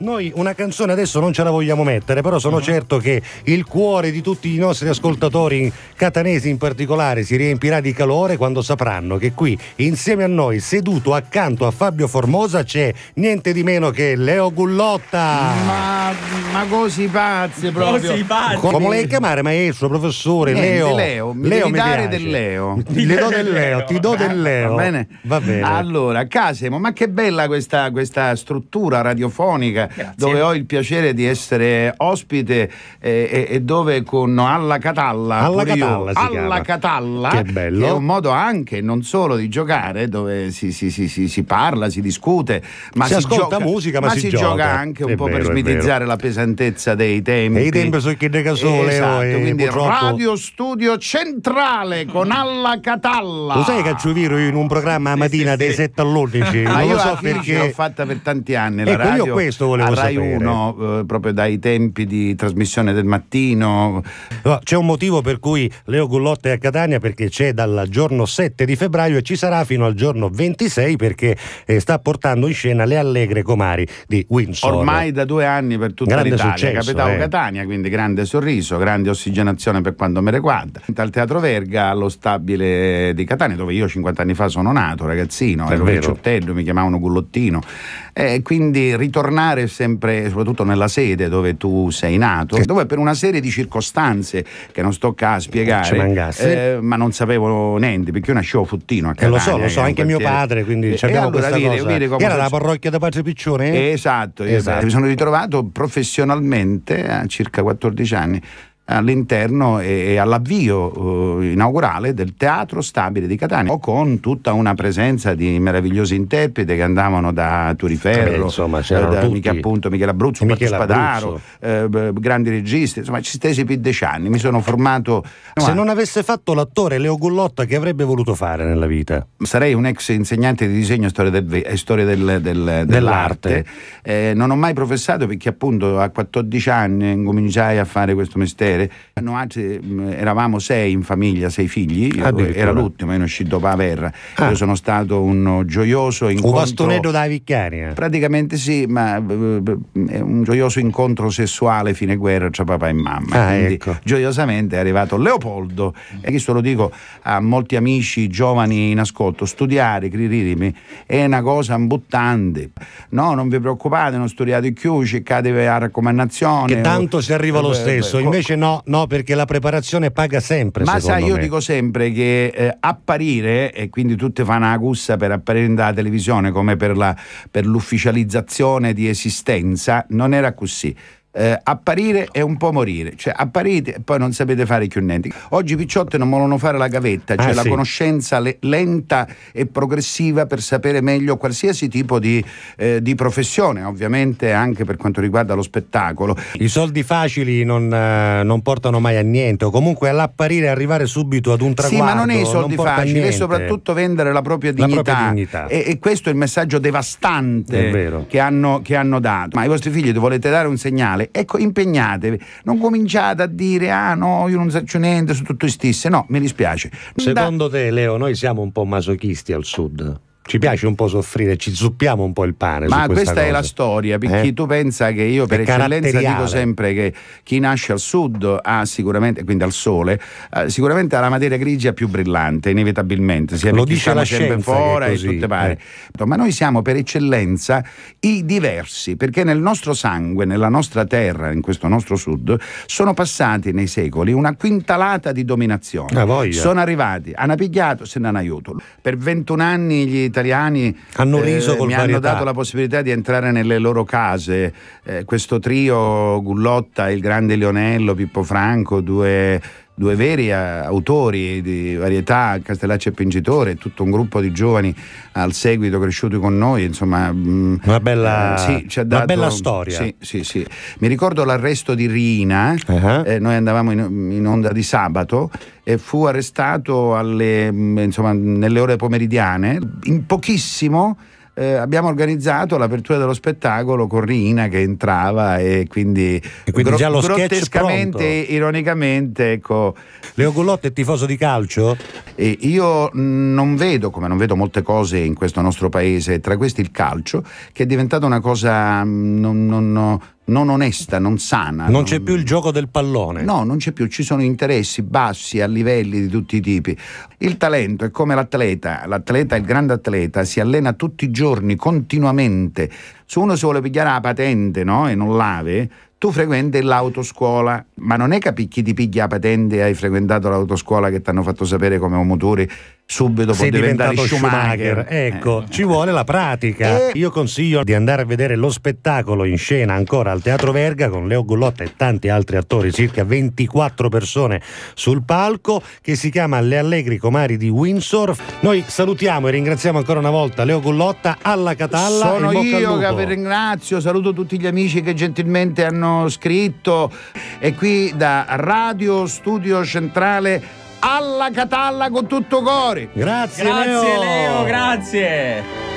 Noi una canzone adesso non ce la vogliamo mettere, però sono mhm. certo che il cuore di tutti i nostri ascoltatori catanesi in particolare si riempirà di calore quando sapranno che qui insieme a noi, seduto accanto a Fabio Formosa, c'è niente di meno che Leo Gullotta. Ma, ma così pazzi proprio. Così pazzi. Come vuole chiamare maestro, professore, niente, Leo. Leo, mi Leo mi dare del Leo. Le do del Leo, ti do del ah, Leo. Va bene. Va bene. Allora, Casemo, ma che bella questa, questa struttura radiofonica dove ho il piacere di essere ospite e, eh, e, e dove con Alla Catalla, alla Catalla, io, alla Catalla che, che, è un modo anche non solo di giocare, dove si, si, si, si parla, si discute, ma si, ascolta gioca, musica, ma, ma si, gioca. gioca anche un è po' vero, per smitizzare la pesantezza dei tempi. E i tempi sono che ne sole, esatto, eh, quindi purtroppo... Radio Studio Centrale con Alla Catalla. Lo sai che Cacciuviro in un programma a mattina sì, sì, dei 7 all'11? ma io so perché l'ho fatta per tanti anni. La ecco, radio, io questo volevo Rai sapere. 1, eh, proprio dai tempi di trasmissione del mattino. c'è un motivo per cui Leo Gullotta è a Catania perché c'è dal giorno 7 di febbraio e ci sarà fino al giorno 26 perché eh, sta portando in scena Le Allegre Comari di Windsor. Ormai da due anni per tutta grande l'Italia, successo, capitavo eh. Catania, quindi grande sorriso, grande ossigenazione per quanto me riguarda. Al Teatro Verga, allo stabile di Catania, dove io 50 anni fa sono nato, ragazzino, ero un mi chiamavano Gullottino. Eh, quindi ritornare sempre, soprattutto nella sede dove tu sei nato, dove per una serie di circostanze che non sto qua a spiegare, eh, ma non sapevo niente perché io nascevo fottino a casa. Eh, lo so, lo so, anche mio padre, quindi eh, abbiamo allora questa vedi, vedi Era la parrocchia da Padre Piccione? Eh? Esatto, esatto. Mi sono ritrovato professionalmente a circa 14 anni all'interno e all'avvio eh, inaugurale del Teatro Stabile di Catania, con tutta una presenza di meravigliosi interpreti che andavano da Turiferro, Beh, da Michele, appunto, Michele Abruzzo, Marco Spadaro, eh, grandi registi, insomma ci stesi più di dieci anni, mi sono formato... Se non avesse fatto l'attore Leo Gullotta che avrebbe voluto fare nella vita? Sarei un ex insegnante di disegno e storia, del, storia del, del, dell'arte, eh, non ho mai professato perché appunto a 14 anni incominciai a fare questo mistero avere. Mm, eravamo sei in famiglia, sei figli, era l'ultimo, io ne uscì dopo la Ah. Io sono stato un gioioso incontro. Un bastonetto da Viccaria. Eh? Praticamente sì, ma eh, eh, un gioioso incontro sessuale fine guerra tra papà e mamma. Ah, ecco. Gioiosamente è arrivato Leopoldo, e questo lo dico a molti amici giovani in ascolto, studiare, criririmi, è una cosa imbuttante. No, non vi preoccupate, non studiate più, cercate a raccomandazione. Che tanto si arriva lo stesso, invece no no, no, perché la preparazione paga sempre. Ma sai, io me. dico sempre che eh, apparire, e quindi tutte fanno una gussa per apparire in televisione come per, la, per l'ufficializzazione di esistenza, non era così eh, apparire e un po' morire, cioè apparite e poi non sapete fare più niente. Oggi i picciotti non vogliono fare la gavetta, cioè ah, la sì. conoscenza le- lenta e progressiva per sapere meglio qualsiasi tipo di, eh, di, professione, ovviamente anche per quanto riguarda lo spettacolo. I soldi facili non, eh, non portano mai a niente, o comunque all'apparire e arrivare subito ad un traguardo. Sì, ma non è i soldi facili, è soprattutto vendere la propria dignità. La propria dignità. E, e, questo è il messaggio devastante che hanno, che hanno dato. Ma ai vostri figli volete dare un segnale? male. Ecco, impegnatevi, non mm. cominciate a dire ah no, io non faccio niente, su tutto stisse, no, mi dispiace. Secondo da... te Leo, noi siamo un po' masochisti al sud? ci piace un po' soffrire, ci zuppiamo un po' il pane. Ma questa, questa è la storia, perché eh? tu pensa che io per eccellenza dico sempre che chi nasce al sud ha sicuramente, quindi al sole, eh, sicuramente ha la materia grigia più brillante, inevitabilmente, sia Lo dice la sempre fuori e tutte pare. Eh. Ma noi siamo per eccellenza i diversi, perché nel nostro sangue, nella nostra terra, in questo nostro sud, sono passati nei secoli una quintalata di dominazione. Ah, sono arrivati, hanno pigliato, se ne hanno aiuto. Per 21 anni gli italiani hanno eh, riso eh, mi varietà. hanno dato la possibilità di entrare nelle loro case. Eh, questo trio Gullotta, il grande Lionello, Pippo Franco, due due veri eh, autori di varietà, Castellacci e Pingitore, tutto un gruppo di giovani al seguito cresciuti con noi, insomma... Mm, una bella, eh, sì, dato, una bella storia. Sì, sì, sì. Mi ricordo l'arresto di Rina, uh-huh. eh, noi andavamo in, in, onda di sabato e fu arrestato alle, mm, insomma, nelle ore pomeridiane, in pochissimo eh, abbiamo organizzato l'apertura dello spettacolo con Rina che entrava e quindi, e quindi gro- già lo grottescamente, ironicamente, ecco. Leo Gullotti è tifoso di calcio? E io mm, non vedo, come non vedo molte cose in questo nostro paese, tra questi il calcio, che è diventata una cosa mm, non, non, non onesta, non sana. Non, non c'è più il gioco del pallone. No, non c'è più, ci sono interessi bassi a livelli di tutti i tipi. Il talento è come l'atleta, l'atleta, il grande atleta, si allena tutti i giorni, continuamente. Se uno si vuole pigliare la patente no? e non l'ave, tu frequenti l'autoscuola, ma non è che chi ti piglia la patente e hai frequentato l'autoscuola che ti hanno fatto sapere come un motore subito può diventare Schumacher. Schumacher. Eh. Ecco, eh. ci vuole la pratica. Eh. Io consiglio di andare a vedere lo spettacolo in scena ancora al Teatro Verga con Leo Gullotta e tanti altri attori, circa 24 persone sul palco, che si chiama Le Allegri Comari di Windsor. Noi salutiamo e ringraziamo ancora una volta Leo Gullotta alla Catalla. Sono io che vi ringrazio, saluto tutti gli amici che gentilmente hanno scritto e qui da Radio Studio Centrale alla Catalla con tutto cuore. Grazie, grazie Leo, Leo grazie.